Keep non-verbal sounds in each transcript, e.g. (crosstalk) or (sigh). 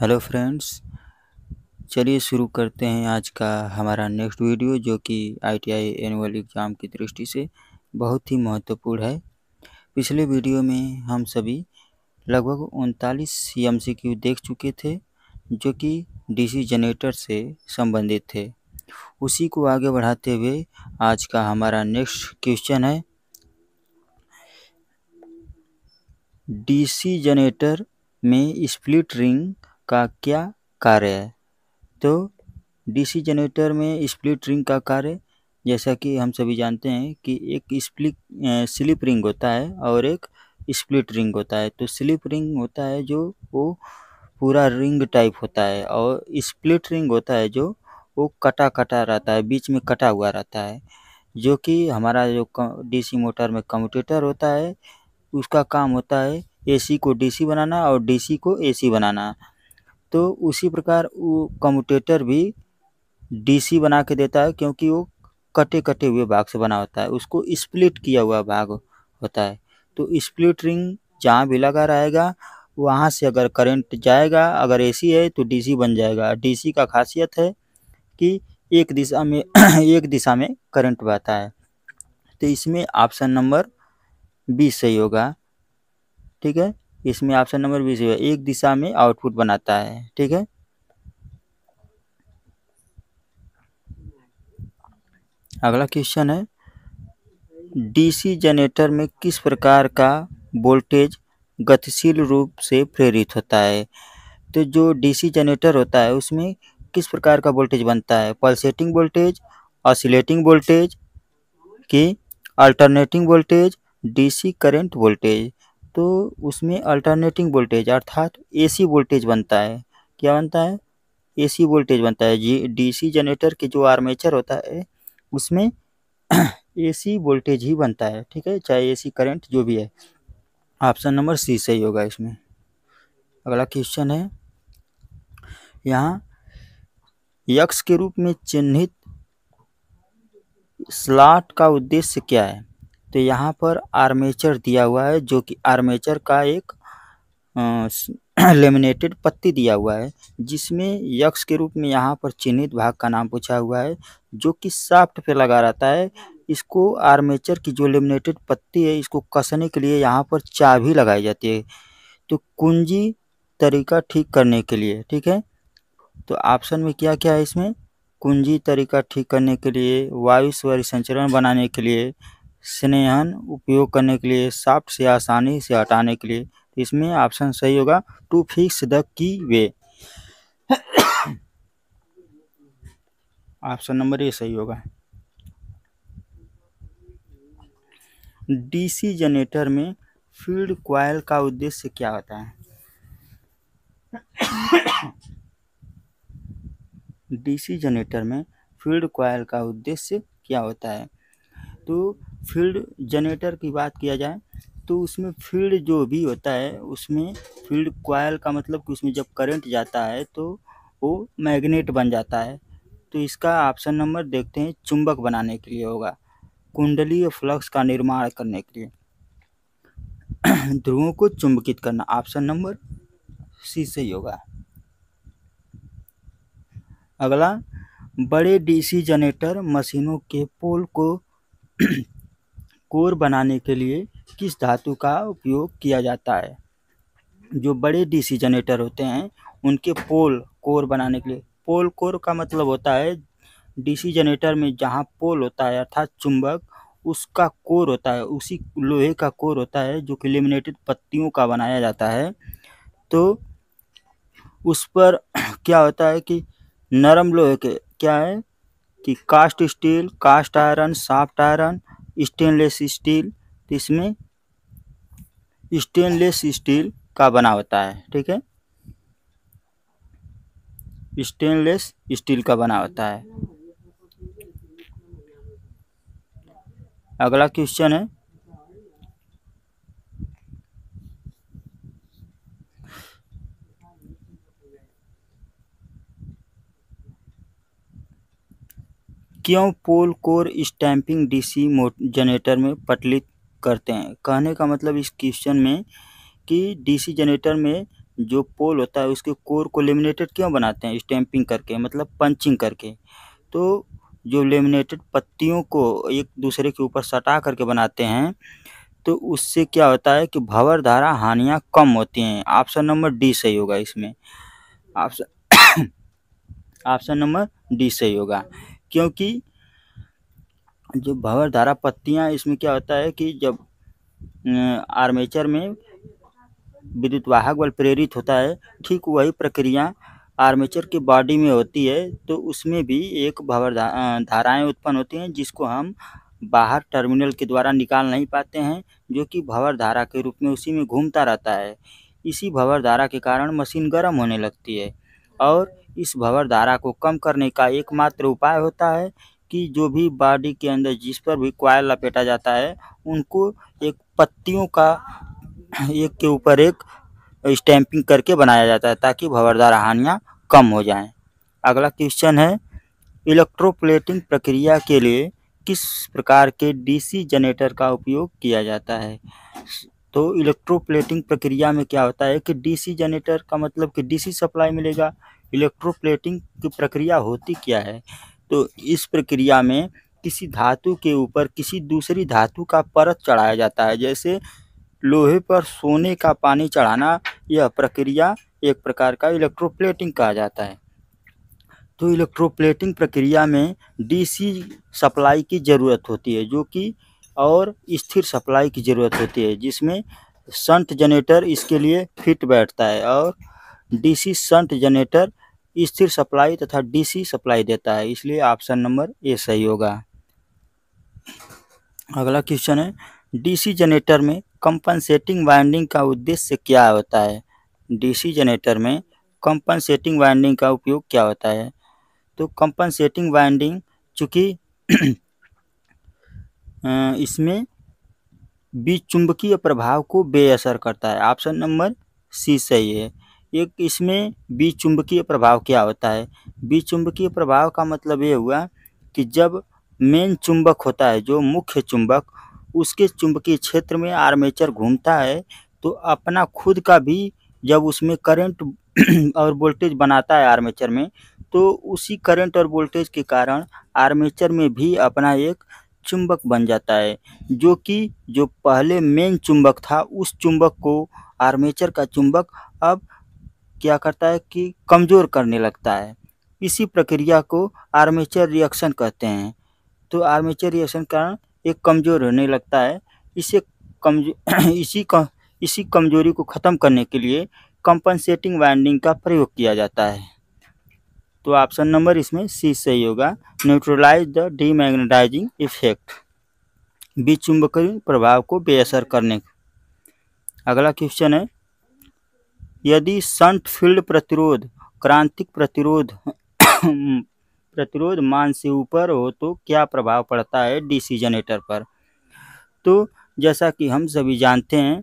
Hello friends चलिए शुरू करते हैं आज का हमारा नेक्स्ट वीडियो जो कि आईटीआई एनुअल एग्ज़ाम की दृष्टि से बहुत ही महत्वपूर्ण है पिछले वीडियो में हम सभी लगभग उनतालीस सी एम देख चुके थे जो कि डीसी जनरेटर से संबंधित थे उसी को आगे बढ़ाते हुए आज का हमारा नेक्स्ट क्वेश्चन है डीसी जनरेटर में स्प्लिट रिंग का क्या कार्य है तो डीसी जनरेटर में स्प्लिट रिंग का कार्य जैसा कि हम सभी जानते हैं कि एक स्प्लिट स्लिप रिंग होता है और एक स्प्लिट रिंग होता है तो स्लिप रिंग होता है जो वो पूरा रिंग टाइप होता है और स्प्लिट रिंग होता है जो वो कटा कटा रहता है बीच में कटा हुआ रहता है जो कि हमारा जो डीसी मोटर में कम्यूटेटर होता है उसका काम होता है एसी को डीसी बनाना और डीसी को एसी बनाना तो उसी प्रकार वो कम्यूटेटर भी डीसी बना के देता है क्योंकि वो कटे कटे हुए भाग से बना होता है उसको स्प्लिट किया हुआ भाग होता है तो स्प्लिट रिंग जहाँ भी लगा रहेगा वहाँ से अगर करंट जाएगा अगर एसी है तो डीसी बन जाएगा डीसी का खासियत है कि एक दिशा में (clears throat) एक दिशा में करंट बहता है तो इसमें ऑप्शन नंबर बी सही होगा ठीक है इसमें ऑप्शन नंबर बी है एक दिशा में आउटपुट बनाता है ठीक है अगला क्वेश्चन है डीसी जनरेटर में किस प्रकार का वोल्टेज गतिशील रूप से प्रेरित होता है तो जो डीसी जनरेटर होता है उसमें किस प्रकार का वोल्टेज बनता है पल्सेटिंग वोल्टेज ऑसिलेटिंग वोल्टेज की alternating voltage DC current voltage तो उसमें अल्टरनेटिंग वोल्टेज अर्थात एसी वोल्टेज बनता है क्या बनता है एसी वोल्टेज बनता है जी डीसी जनरेटर के जो आर्मेचर होता है उसमें एसी (clears throat) वोल्टेज ही बनता है ठीक है चाहे एसी करंट जो भी है ऑप्शन नंबर सी सही होगा इसमें अगला क्वेश्चन है यहाँ यक्ष के रूप में चिन्हित स्लॉट का उद्देश्य क्या है तो यहाँ पर आर्मेचर दिया हुआ है जो कि आर्मेचर का एक (clears throat) लेमिनेटेड पत्ती दिया हुआ है जिसमें यक्ष के रूप में यहाँ पर चिन्हित भाग का नाम पूछा हुआ है जो कि साफ्ट पे लगा रहता है इसको आर्मेचर की जो लेमिनेटेड पत्ती है इसको कसने के लिए यहाँ पर चाबी लगाई जाती है तो कुंजी तरीका ठीक करने के लिए ठीक है तो ऑप्शन में क्या क्या है इसमें कुंजी तरीका ठीक करने के लिए वायु स्वर संचरण बनाने के लिए स्नेहन उपयोग करने के लिए साफ से आसानी से हटाने के लिए इसमें ऑप्शन सही होगा to fix the key way (coughs) option number A सही होगा डीसी जनरेटर में फील्ड क्वाइल का उद्देश्य क्या होता है (coughs) डीसी जनरेटर में फील्ड क्वाइल का उद्देश्य क्या होता है तो फील्ड जनरेटर की बात किया जाए तो उसमें फील्ड जो भी होता है उसमें फील्ड कॉयल का मतलब कि उसमें जब करंट जाता है तो वो मैग्नेट बन जाता है तो इसका ऑप्शन नंबर देखते हैं चुंबक बनाने के लिए होगा कुंडलीय फ्लक्स का निर्माण करने के लिए (clears throat) ध्रुवों को चुंबकित करना ऑप्शन नंबर सी सही होगा अगला बड़े डीसी जनरेटर मशीनों के पोल को (clears throat) कोर बनाने के लिए किस धातु का उपयोग किया जाता है जो बड़े डीसी जनरेटर होते हैं उनके पोल कोर बनाने के लिए पोल कोर का मतलब होता है डीसी जनरेटर में जहाँ पोल होता है अर्थात चुंबक उसका कोर होता है उसी लोहे का कोर होता है जो कि लेमिनेटेड पत्तियों का बनाया जाता है तो उस पर (clears throat) क्या होता है कि नरम लोहे के क्या है कि cast steel cast iron soft iron stainless steel तो इसमें स्टेनलेस स्टील का बना होता है ठीक है स्टेनलेस स्टील का बना होता है अगला क्वेश्चन है क्यों pole core stamping DC generator में पटलित करते हैं कहने का मतलब इस क्वेश्चन में कि डीसी जनरेटर में जो पोल होता है उसके कोर को लेमिनेटेड क्यों बनाते हैं स्टैंपिंग करके मतलब पंचिंग करके तो जो लेमिनेटेड पत्तियों को एक दूसरे के ऊपर सटा करके बनाते हैं तो उससे क्या होता है कि भंवर धारा हानियाँ कम होती हैं ऑप्शन नंबर डी सही होगा इसमें ऑप्शन (coughs) ऑप्शन नंबर डी सही होगा क्योंकि जो भंवर धारा पत्तियाँ इसमें क्या होता है कि जब आर्मेचर में विद्युत वाहक बल प्रेरित होता है ठीक वही प्रक्रिया आर्मेचर की बॉडी में होती है तो उसमें भी एक भंवर धाराएँ उत्पन्न होती हैं जिसको हम बाहर टर्मिनल के द्वारा निकाल नहीं पाते हैं जो कि भंवर धारा के रूप में उसी में घूमता रहता है इसी भंवर धारा के कारण मशीन गर्म होने लगती है और इस धारा को कम करने का एकमात्र उपाय होता है कि जो भी बॉडी के अंदर जिस पर भी क्वायर लपेटा जाता है उनको एक पत्तियों का (clears throat) एक के ऊपर एक स्टैंपिंग करके बनाया जाता है ताकि भंवरदार हानियाँ कम हो जाएं। अगला क्वेश्चन है इलेक्ट्रोप्लेटिंग प्रक्रिया के लिए किस प्रकार के डीसी जनरेटर का उपयोग किया जाता है तो इलेक्ट्रोप्लेटिंग प्रक्रिया में क्या होता है कि डीसी जनरेटर का मतलब कि डीसी सप्लाई मिलेगा इलेक्ट्रोप्लेटिंग की प्रक्रिया होती क्या है तो इस प्रक्रिया में किसी धातु के ऊपर किसी दूसरी धातु का परत चढ़ाया जाता है जैसे लोहे पर सोने का पानी चढ़ाना यह प्रक्रिया एक प्रकार का इलेक्ट्रोप्लेटिंग कहा जाता है तो इलेक्ट्रोप्लेटिंग प्रक्रिया में डीसी सप्लाई की ज़रूरत होती है जो कि और स्थिर सप्लाई की ज़रूरत होती है जिसमें संट जनरेटर इसके लिए फिट बैठता है और डीसी संट जनरेटर स्थिर सप्लाई तथा डीसी सप्लाई देता है इसलिए ऑप्शन नंबर ए सही होगा अगला क्वेश्चन है डीसी जनरेटर में कंपनसेटिंग वाइंडिंग का उद्देश्य क्या होता है डीसी जनरेटर में कंपनसेटिंग वाइंडिंग का उपयोग क्या होता है तो कंपनसेटिंग वाइंडिंग चूँकि (clears throat) इसमें बीच चुंबकीय प्रभाव को बेअसर करता है ऑप्शन नंबर सी सही है एक इसमें विचुंबकीय प्रभाव क्या होता है विचुंबकीय प्रभाव का मतलब ये हुआ कि जब मेन चुंबक होता है जो मुख्य चुंबक उसके चुंबकीय क्षेत्र में आर्मेचर घूमता है तो अपना खुद का भी जब उसमें करंट (clears throat) और वोल्टेज बनाता है आर्मेचर में तो उसी करंट और वोल्टेज के कारण आर्मेचर में भी अपना एक चुंबक बन जाता है जो कि जो पहले मेन चुंबक था उस चुंबक को आर्मेचर का चुंबक अब क्या करता है कि कमज़ोर करने लगता है इसी प्रक्रिया को आर्मेचर रिएक्शन कहते हैं तो आर्मेचर रिएक्शन कारण एक कमज़ोर होने लगता है इसे कमजो (clears throat) इसी कम इसी कमजोरी को ख़त्म करने के लिए कंपनसेटिंग वाइंडिंग का प्रयोग किया जाता है तो ऑप्शन नंबर इसमें सी सही होगा न्यूट्रलाइज द डीमैग्नेटाइजिंग इफेक्ट चुंबकीय प्रभाव को बेअसर करने अगला क्वेश्चन है यदि संट फील्ड प्रतिरोध क्रांतिक प्रतिरोध (coughs) प्रतिरोध मान से ऊपर हो तो क्या प्रभाव पड़ता है डीसी जनरेटर पर तो जैसा कि हम सभी जानते हैं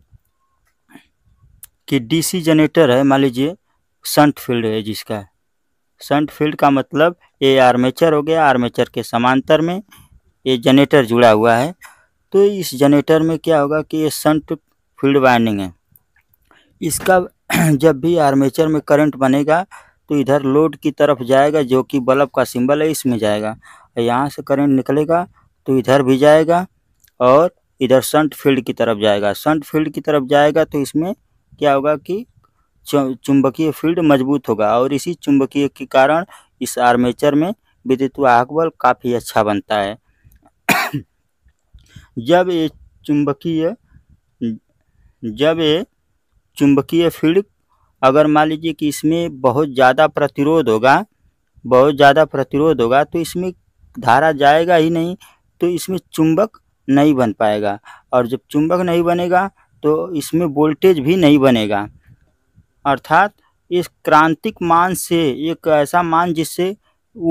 कि डीसी जनरेटर है मान लीजिए संट फील्ड है जिसका संट फील्ड का मतलब ये आर्मेचर हो गया आर्मेचर के समांतर में ये जनरेटर जुड़ा हुआ है तो इस जनरेटर में क्या होगा कि ये संट फील्ड वाइंडिंग है इसका (clears throat) जब भी आर्मेचर में करंट बनेगा तो इधर लोड की तरफ जाएगा जो कि बल्ब का सिंबल है इसमें जाएगा यहाँ से करंट निकलेगा तो इधर भी जाएगा और इधर संट फील्ड की तरफ जाएगा संट फील्ड की तरफ जाएगा तो इसमें क्या होगा कि चुंबकीय फील्ड मजबूत होगा और इसी चुंबकीय के कारण इस आर्मेचर में विद्युत वाहक बल काफ़ी अच्छा बनता है (clears throat) जब ये चुंबकीय जब ये चुंबकीय फील्ड अगर मान लीजिए कि इसमें बहुत ज़्यादा प्रतिरोध होगा बहुत ज़्यादा प्रतिरोध होगा तो इसमें धारा जाएगा ही नहीं तो इसमें चुंबक नहीं बन पाएगा और जब चुंबक नहीं बनेगा तो इसमें वोल्टेज भी नहीं बनेगा अर्थात इस क्रांतिक मान से एक ऐसा मान जिससे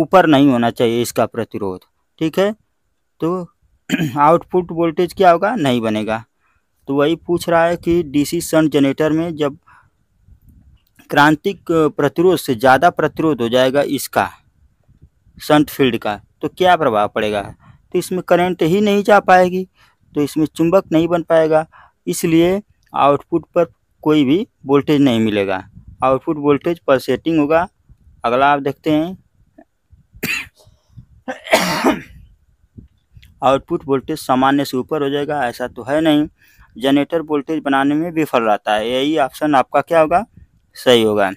ऊपर नहीं होना चाहिए इसका प्रतिरोध ठीक है तो (clears throat) आउटपुट वोल्टेज क्या होगा नहीं बनेगा तो वही पूछ रहा है कि डीसी सन जनरेटर में जब क्रांतिक प्रतिरोध से ज़्यादा प्रतिरोध हो जाएगा इसका संट फील्ड का तो क्या प्रभाव पड़ेगा तो इसमें करंट ही नहीं जा पाएगी तो इसमें चुंबक नहीं बन पाएगा इसलिए आउटपुट पर कोई भी वोल्टेज नहीं मिलेगा आउटपुट वोल्टेज पर सेटिंग होगा अगला आप देखते हैं आउटपुट (coughs) वोल्टेज सामान्य से ऊपर हो जाएगा ऐसा तो है नहीं जनरेटर वोल्टेज बनाने में विफल रहता है यही ऑप्शन आपका क्या होगा सही होगा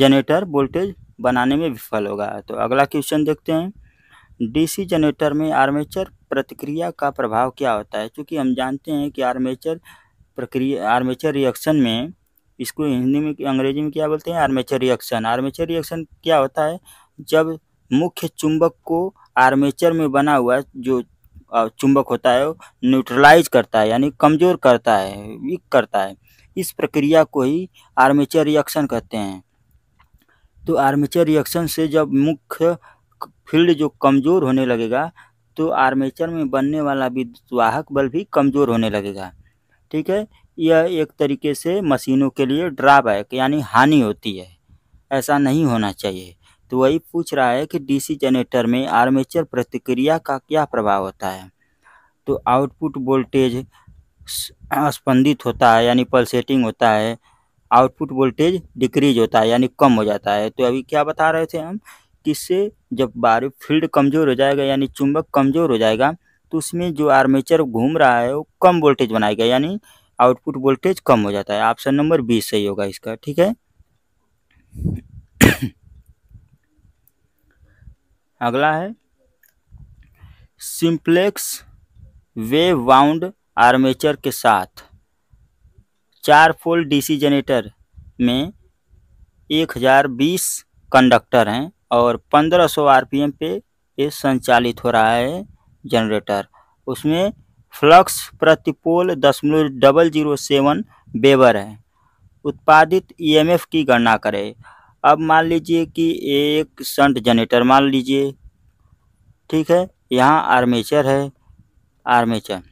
जनरेटर वोल्टेज बनाने में विफल होगा तो अगला क्वेश्चन देखते हैं डीसी जनरेटर में आर्मेचर प्रतिक्रिया का प्रभाव क्या होता है क्योंकि हम जानते हैं कि आर्मेचर प्रक्रिया आर्मेचर रिएक्शन में इसको हिंदी में अंग्रेजी में क्या बोलते हैं आर्मेचर रिएक्शन आर्मेचर रिएक्शन क्या होता है जब मुख्य चुंबक को आर्मेचर में बना हुआ जो चुंबक होता है न्यूट्रलाइज करता है यानी कमज़ोर करता है वीक करता है इस प्रक्रिया को ही आर्मेचर रिएक्शन कहते हैं तो आर्मेचर रिएक्शन से जब मुख्य फील्ड जो कमज़ोर होने लगेगा तो आर्मेचर में बनने वाला विद्युत वाहक बल भी कमज़ोर होने लगेगा ठीक है यह एक तरीके से मशीनों के लिए ड्राबैक यानी हानि होती है ऐसा नहीं होना चाहिए तो वही पूछ रहा है कि डीसी जनरेटर में आर्मेचर प्रतिक्रिया का क्या प्रभाव होता है तो आउटपुट वोल्टेज स्पंदित होता है यानी पल्सेटिंग होता है आउटपुट वोल्टेज डिक्रीज होता है यानी कम हो जाता है तो अभी क्या बता रहे थे हम कि इससे जब बारिश फील्ड कमज़ोर हो जाएगा यानी चुंबक कमज़ोर हो जाएगा तो उसमें जो आर्मेचर घूम रहा है वो कम वोल्टेज बनाएगा यानी आउटपुट वोल्टेज कम हो जाता है ऑप्शन नंबर बीस सही होगा इसका ठीक है अगला है सिंप्लेक्स वेव वाउंड आर्मेचर के साथ चार फोल डीसी जनरेटर में 1020 कंडक्टर हैं और 1500 आरपीएम पे ये संचालित हो रहा है जनरेटर उसमें फ्लक्स प्रतिपोल दशमलव डबल जीरो सेवन बेबर है उत्पादित ईएमएफ की गणना करें अब मान लीजिए कि एक संट जनरेटर मान लीजिए ठीक है यहाँ आर्मेचर है आर्मेचर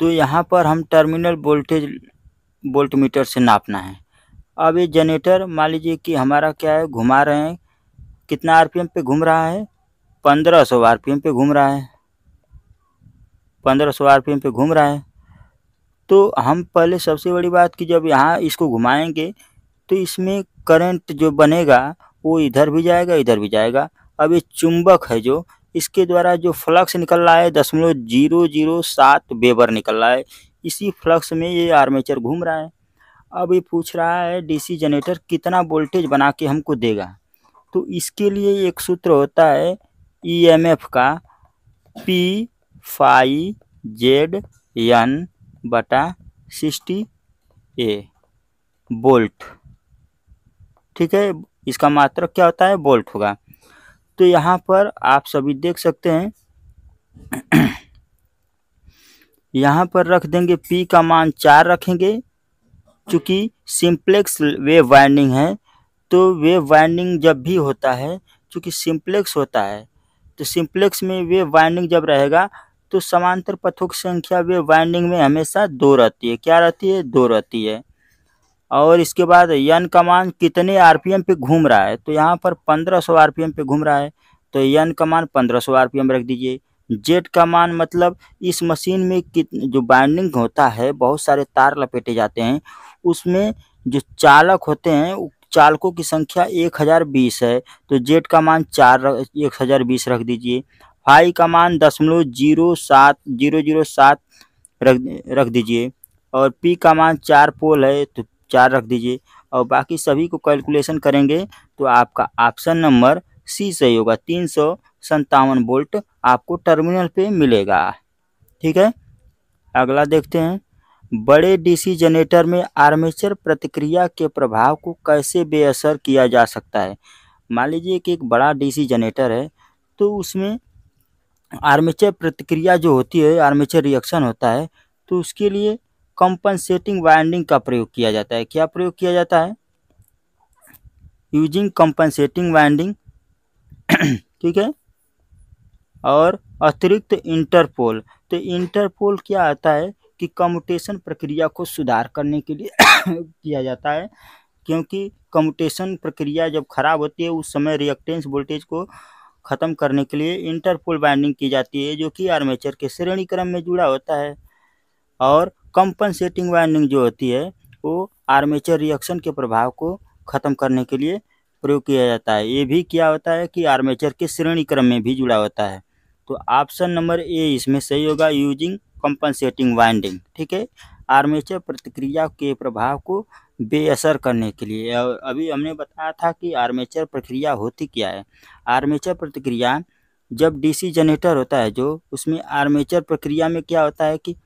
तो यहाँ पर हम टर्मिनल वोल्टेज वोल्ट मीटर से नापना है अब ये जनरेटर मान लीजिए कि हमारा क्या है घुमा रहे हैं कितना आरपीएम पे घूम रहा है पंद्रह सौ आर पे घूम रहा है पंद्रह सौ आर पे घूम रहा है तो हम पहले सबसे बड़ी बात कि जब यहाँ इसको घुमाएंगे तो इसमें करंट जो बनेगा वो इधर भी जाएगा इधर भी जाएगा अब ये चुंबक है जो इसके द्वारा जो फ्लक्स निकल रहा है दशमलव जीरो जीरो सात बेबर निकल रहा है इसी फ्लक्स में ये आर्मेचर घूम रहा है अब ये पूछ रहा है डीसी जनरेटर कितना वोल्टेज बना के हमको देगा तो इसके लिए एक सूत्र होता है ईएमएफ e का पी फाई जेड एन बटा सिक्सटी ए बोल्ट ठीक है इसका मात्रक क्या होता है बोल्ट होगा तो यहाँ पर आप सभी देख सकते हैं (clears throat) यहाँ पर रख देंगे पी का मान चार रखेंगे क्योंकि सिंप्लेक्स वेव वाइंडिंग है तो वेव वाइंडिंग जब भी होता है क्योंकि सिंप्लेक्स होता है तो सिंप्लेक्स में वेव वाइंडिंग जब रहेगा तो समांतर पथों की संख्या वेव वाइंडिंग में हमेशा दो रहती है क्या रहती है दो रहती है और इसके बाद यन कमान कितने आरपीएम पे घूम रहा है तो यहाँ पर 1500 आरपीएम पे घूम रहा है तो यन कमान 1500 आरपीएम रख दीजिए जेट का मान मतलब इस मशीन में कित जो बाइंडिंग होता है बहुत सारे तार लपेटे जाते हैं उसमें जो चालक होते हैं चालकों की संख्या एक हज़ार बीस है तो जेट का मान चार एक हज़ार बीस रख दीजिए हाई का मान दशमलव जीरो सात जीरो जीरो सात रख रख दीजिए और पी का मान चार पोल है तो चार रख दीजिए और बाकी सभी को कैलकुलेशन करेंगे तो आपका ऑप्शन नंबर सी सही होगा तीन सौ संतावन वोल्ट आपको टर्मिनल पे मिलेगा ठीक है अगला देखते हैं बड़े डीसी जनरेटर में आर्मेचर प्रतिक्रिया के प्रभाव को कैसे बेअसर किया जा सकता है मान लीजिए कि एक बड़ा डीसी जनरेटर है तो उसमें आर्मेचर प्रतिक्रिया जो होती है आर्मेचर रिएक्शन होता है तो उसके लिए कंपनसेटिंग वाइंडिंग का प्रयोग किया जाता है क्या प्रयोग किया जाता है यूजिंग कंपनसेटिंग वाइंडिंग ठीक है और अतिरिक्त इंटरपोल तो इंटरपोल क्या आता है कि कम्यूटेशन प्रक्रिया को सुधार करने के लिए (clears throat) किया जाता है क्योंकि कम्यूटेशन प्रक्रिया जब खराब होती है उस समय रिएक्टेंस वोल्टेज को ख़त्म करने के लिए इंटरपोल बाइंडिंग की जाती है जो कि आर्मेचर के श्रेणी क्रम में जुड़ा होता है और कंपनसेटिंग वाइंडिंग जो होती है वो आर्मेचर रिएक्शन के प्रभाव को ख़त्म करने के लिए प्रयोग किया जाता है ये भी क्या होता है कि आर्मेचर के श्रेणी क्रम में भी जुड़ा होता है तो ऑप्शन नंबर ए इसमें सही होगा यूजिंग कंपनसेटिंग वाइंडिंग ठीक है आर्मेचर प्रतिक्रिया के प्रभाव को बेअसर करने के लिए अभी हमने बताया था कि आर्मेचर प्रक्रिया होती क्या है आर्मेचर प्रतिक्रिया जब डीसी जनरेटर होता है जो उसमें आर्मेचर प्रक्रिया में क्या होता है कि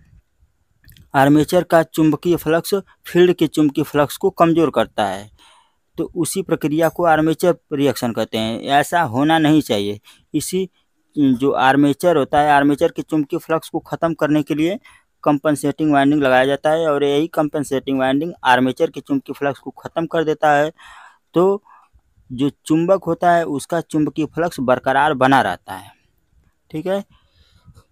आर्मेचर का चुंबकीय फ्लक्स फील्ड के चुंबकीय फ्लक्स को कमज़ोर करता है तो उसी प्रक्रिया को आर्मेचर रिएक्शन कहते हैं ऐसा होना नहीं चाहिए इसी जो आर्मेचर होता है आर्मेचर के चुंबकीय फ्लक्स को ख़त्म करने के लिए कंपनसेटिंग वाइंडिंग लगाया जाता है और यही कंपनसेटिंग वाइंडिंग आर्मेचर के चुंबकीय फ्लक्स को ख़त्म कर देता है तो जो चुंबक होता है उसका चुंबकीय फ्लक्स बरकरार बना रहता है ठीक है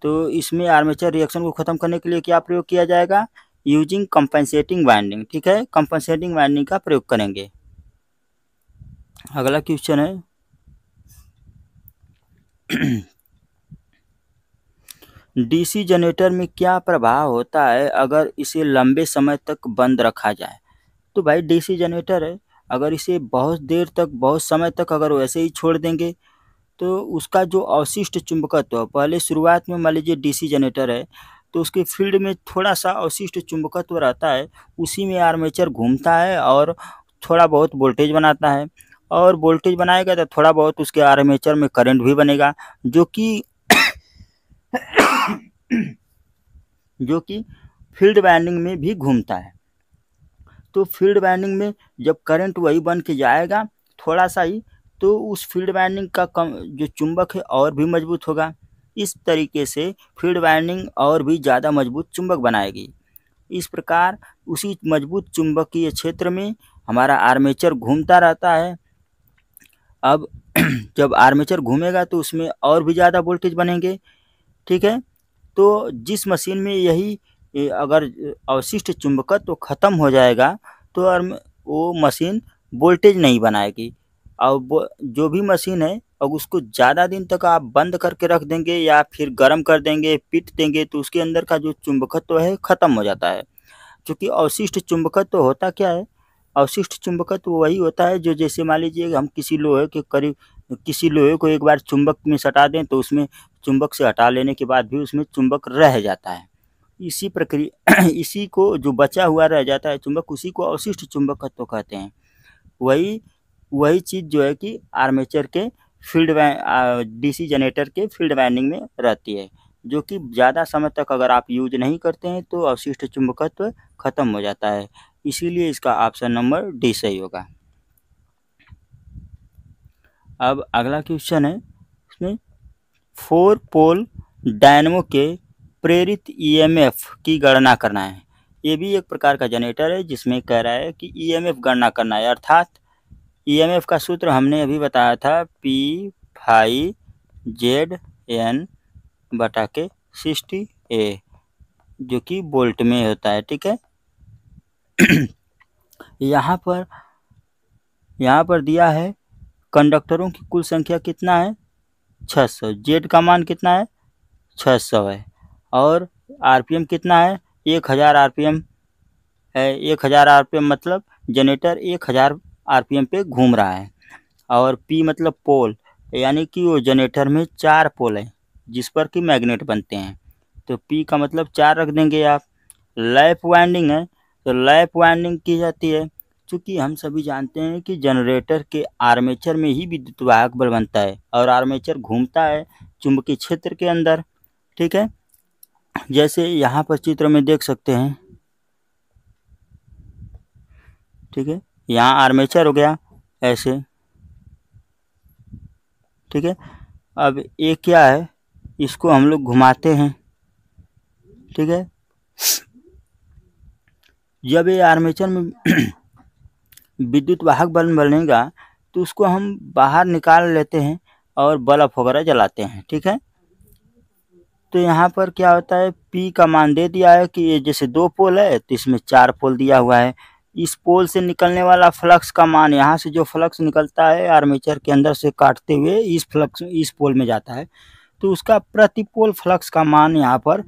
तो इसमें आर्मेचर रिएक्शन को ख़त्म करने के लिए क्या प्रयोग किया जाएगा यूजिंग कंपनसेटिंग वाइंडिंग ठीक है कंपनसेटिंग वाइंडिंग का प्रयोग करेंगे अगला क्वेश्चन है डीसी जनरेटर में क्या प्रभाव होता है अगर इसे लंबे समय तक बंद रखा जाए तो भाई डीसी जनरेटर है अगर इसे बहुत देर तक बहुत समय तक अगर वैसे ही छोड़ देंगे तो उसका जो अवशिष्ट चुंबकत्व पहले शुरुआत में मान लीजिए डीसी जनरेटर है तो उसके फील्ड में थोड़ा सा अवशिष्ट चुंबकत्व रहता है उसी में आर्मेचर घूमता है और थोड़ा बहुत वोल्टेज बनाता है और वोल्टेज बनाएगा तो थोड़ा बहुत उसके आर्मेचर में करंट भी बनेगा जो कि जो कि फील्ड बाइंडिंग में भी घूमता है तो फील्ड बाइंडिंग में जब करंट वही बन के जाएगा थोड़ा सा ही तो उस फील्ड वाइंडिंग का कम जो चुंबक है और भी मजबूत होगा इस तरीके से फील्ड वाइंडिंग और भी ज़्यादा मजबूत चुंबक बनाएगी इस प्रकार उसी मजबूत चुंबकीय क्षेत्र में हमारा आर्मेचर घूमता रहता है अब (clears throat) जब आर्मेचर घूमेगा तो उसमें और भी ज़्यादा वोल्टेज बनेंगे ठीक है तो जिस मशीन में यही अगर अवशिष्ट चुंबकत्व तो ख़त्म हो जाएगा तो वो मशीन वोल्टेज नहीं बनाएगी और वो जो भी मशीन है और उसको ज़्यादा दिन तक आप बंद करके रख देंगे या फिर गर्म कर देंगे पीट देंगे तो उसके अंदर का जो चुंबकत्व है ख़त्म हो जाता है चूँकि अवशिष्ट चुंबकत्व होता क्या है अवशिष्ट चुंबकत्व वही होता है जो जैसे मान लीजिए हम किसी लोहे के करीब किसी लोहे को एक बार चुंबक में सटा दें तो उसमें चुंबक से हटा लेने के बाद भी उसमें चुंबक रह जाता है इसी प्रक्रिया (clears throat) इसी को जो बचा हुआ रह जाता है चुंबक उसी को अवशिष्ट चुंबकत्व कहते हैं वही वही चीज़ जो है कि आर्मेचर के फील्ड डीसी जनरेटर के फील्ड वाइंडिंग में रहती है जो कि ज़्यादा समय तक अगर आप यूज नहीं करते हैं तो अवशिष्ट चुंबकत्व खत्म हो जाता है इसीलिए इसका ऑप्शन नंबर डी सही होगा अब अगला क्वेश्चन है उसमें फोर पोल डायनमो के प्रेरित ईएमएफ की गणना करना है ये भी एक प्रकार का जनरेटर है जिसमें कह रहा है कि ईएमएफ गणना करना है अर्थात ईएमएफ e का सूत्र हमने अभी बताया था पी फाई जेड एन बटा के सिक्सटी ए जो कि बोल्ट में होता है ठीक है (clears throat) यहाँ पर यहाँ पर दिया है कंडक्टरों की कुल संख्या कितना है छः सौ जेड का मान कितना है छः सौ है और आरपीएम कितना है एक हज़ार आरपीएम है एक हज़ार आरपीएम मतलब जनरेटर एक हज़ार आरपीएम पे घूम रहा है और पी मतलब पोल यानी कि वो जनरेटर में चार पोल है जिस पर कि मैग्नेट बनते हैं तो पी का मतलब चार रख देंगे आप लैप वाइंडिंग है तो लैप वाइंडिंग की जाती है चूँकि हम सभी जानते हैं कि जनरेटर के आर्मेचर में ही विद्युत वाहक बल बनता है और आर्मेचर घूमता है चुंबकीय क्षेत्र के अंदर ठीक है जैसे यहाँ पर चित्र में देख सकते हैं ठीक है यहाँ आर्मेचर हो गया ऐसे ठीक है अब ये क्या है इसको हम लोग घुमाते हैं ठीक है जब ये आर्मेचर में (clears throat) विद्युत वाहक बल बनेगा तो उसको हम बाहर निकाल लेते हैं और बल्ब वगैरह जलाते हैं ठीक है तो यहाँ पर क्या होता है पी का मान दे दिया है कि ये जैसे दो पोल है तो इसमें चार पोल दिया हुआ है इस पोल से निकलने वाला फ्लक्स का मान यहाँ से जो फ्लक्स निकलता है आर्मेचर के अंदर से काटते हुए इस फ्लक्स इस पोल में जाता है तो उसका प्रति पोल फ्लक्स का मान यहाँ पर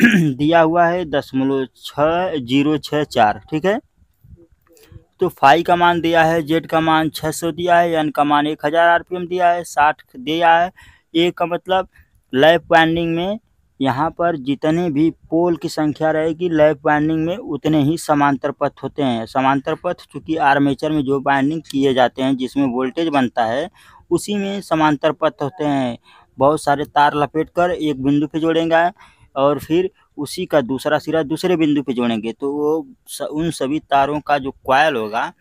(clears throat) दिया हुआ है दशमलव छः जीरो छः चार ठीक है तो फाई का मान दिया है जेड का मान छः सौ दिया है एन का मान एक हज़ार आर दिया है साठ दिया है ए का मतलब लाइफ वाइंडिंग में यहाँ पर जितने भी पोल की संख्या रहेगी लैप बाइंडिंग में उतने ही समांतर पथ होते हैं समांतर पथ चूँकि आर्मेचर में जो बाइंडिंग किए जाते हैं जिसमें वोल्टेज बनता है उसी में समांतर पथ होते हैं बहुत सारे तार लपेट कर एक बिंदु पे जोड़ेंगे और फिर उसी का दूसरा सिरा दूसरे बिंदु पे जोड़ेंगे तो वो उन सभी तारों का जो क्वायल होगा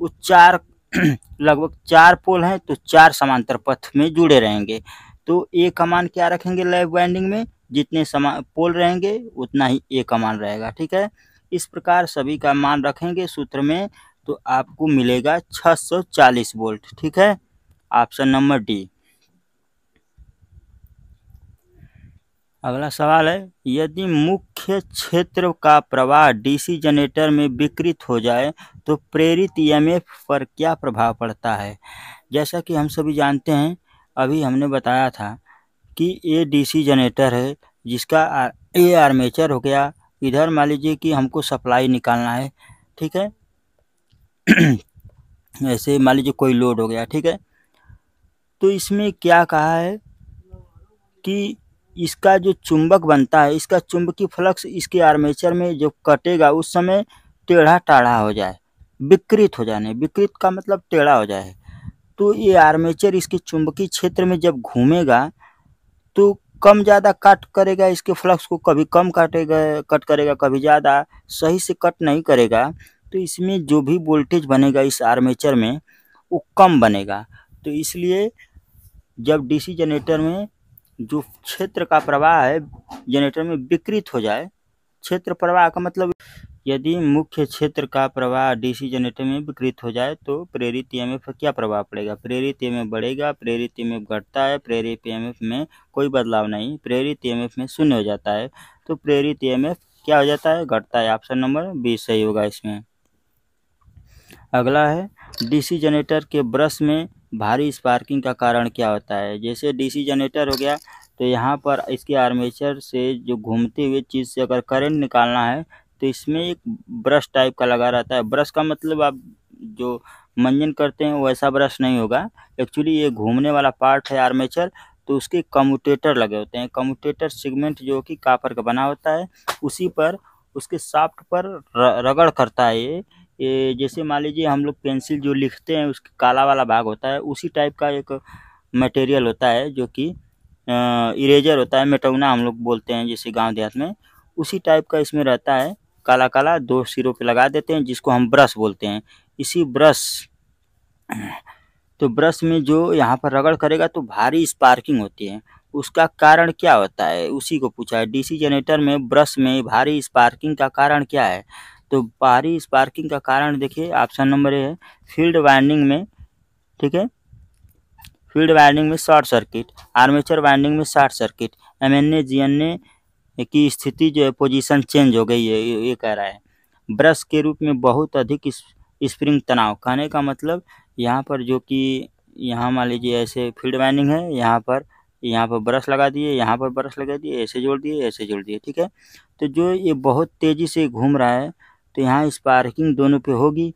वो चार (clears throat) लगभग चार पोल हैं तो चार समांतर पथ में जुड़े रहेंगे तो एक कमान क्या रखेंगे लैब बाइंडिंग में जितने समान पोल रहेंगे उतना ही ए का मान रहेगा ठीक है इस प्रकार सभी का मान रखेंगे सूत्र में तो आपको मिलेगा 640 वोल्ट ठीक है ऑप्शन नंबर डी अगला सवाल है यदि मुख्य क्षेत्र का प्रवाह डीसी जनरेटर में विकृत हो जाए तो प्रेरित ईएमएफ e पर क्या प्रभाव पड़ता है जैसा कि हम सभी जानते हैं अभी हमने बताया था कि ये डीसी जनरेटर है जिसका ये आर्मेचर हो गया इधर मान लीजिए कि हमको सप्लाई निकालना है ठीक है (clears throat) ऐसे मान लीजिए कोई लोड हो गया ठीक है तो इसमें क्या कहा है कि इसका जो चुंबक बनता है इसका चुंबकीय फ्लक्स इसके आर्मेचर में जो कटेगा उस समय टेढ़ा टाढ़ा हो जाए विकृत हो जाने विकृत का मतलब टेढ़ा हो जाए तो ये आर्मेचर इसके चुंबकीय क्षेत्र में जब घूमेगा तो कम ज़्यादा कट करेगा इसके फ्लक्स को कभी कम काटेगा कट करेगा कभी ज़्यादा सही से कट नहीं करेगा तो इसमें जो भी वोल्टेज बनेगा इस आर्मेचर में वो कम बनेगा तो इसलिए जब डीसी जनरेटर में जो क्षेत्र का प्रवाह है जनरेटर में विकृत हो जाए क्षेत्र प्रवाह का मतलब यदि मुख्य क्षेत्र का प्रवाह डीसी जनरेटर में विकृत हो जाए तो प्रेरित ईएमएफ e पर क्या प्रभाव पड़ेगा प्रेरित ईएमएफ e बढ़ेगा प्रेरित ईएमएफ e घटता है प्रेरित ईएमएफ में कोई बदलाव नहीं प्रेरित ईएमएफ में शून्य हो जाता है तो प्रेरित ईएमएफ क्या हो जाता है घटता है ऑप्शन नंबर बीस सही होगा इसमें अगला है डीसी जनरेटर के ब्रश में भारी स्पार्किंग का कारण क्या होता है जैसे डीसी जनरेटर हो गया तो यहाँ पर इसके आर्मेचर से जो घूमते हुए चीज़ से अगर करंट निकालना है तो इसमें एक ब्रश टाइप का लगा रहता है ब्रश का मतलब आप जो मंजन करते हैं वैसा ब्रश नहीं होगा एक्चुअली ये घूमने वाला पार्ट है आर्मेचर तो उसके कम्यूटेटर लगे होते हैं कम्यूटेटर सिगमेंट जो कि कापर का बना होता है उसी पर उसके साफ्ट पर रगड़ करता है ये ये जैसे मान लीजिए हम लोग पेंसिल जो लिखते हैं उसके काला वाला भाग होता है उसी टाइप का एक मटेरियल होता है जो कि इरेजर होता है मेटौना हम लोग बोलते हैं जैसे गांव देहात में उसी टाइप का इसमें रहता है काला काला दो सिरों पे लगा देते हैं जिसको हम ब्रश बोलते हैं इसी ब्रश तो ब्रश में जो यहाँ पर रगड़ करेगा तो भारी स्पार्किंग होती है उसका कारण क्या होता है उसी को पूछा है डीसी जनरेटर में ब्रश में भारी स्पार्किंग का कारण क्या है तो भारी स्पार्किंग का कारण देखिए ऑप्शन नंबर ए है फील्ड वाइंडिंग में ठीक है फील्ड वाइंडिंग में शॉर्ट सर्किट आर्मेचर वाइंडिंग में short circuit M N A G N A की स्थिति जो है पोजीशन चेंज हो गई है ये कह रहा है ब्रश के रूप में बहुत अधिक स्प्रिंग तनाव कहने का मतलब यहाँ पर जो कि यहाँ मान लीजिए ऐसे फील्ड वाइनिंग है यहाँ पर यहाँ पर ब्रश लगा दिए यहाँ पर ब्रश लगा दिए ऐसे जोड़ दिए ऐसे जोड़ दिए ठीक है तो जो ये बहुत तेज़ी से घूम रहा है तो यहाँ स्पार्किंग दोनों पे होगी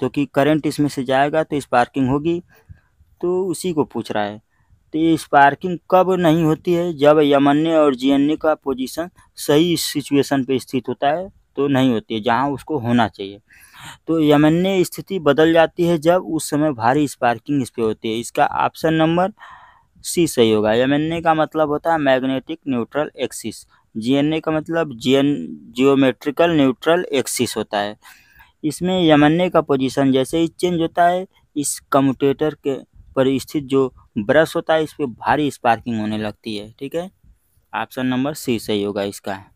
तो कि करंट इसमें से जाएगा तो स्पार्किंग होगी तो उसी को पूछ रहा है तो ये स्पार्किंग कब नहीं होती है जब यमन्य और जीएनए का पोजीशन सही सिचुएशन पे स्थित होता है तो नहीं होती है जहाँ उसको होना चाहिए तो यमन्य स्थिति बदल जाती है जब उस समय भारी स्पार्किंग इस पर होती है इसका ऑप्शन नंबर सी सही होगा यमन्य का मतलब होता है मैग्नेटिक न्यूट्रल एक्सिस जी का मतलब जीएन जियोमेट्रिकल न्यूट्रल एक्सिस होता है इसमें यमन्य का पोजीशन जैसे ही चेंज होता है इस कम्यूटेटर के पर स्थित जो ब्रश होता है इस पर भारी स्पार्किंग होने लगती है ठीक है ऑप्शन नंबर सी सही होगा इसका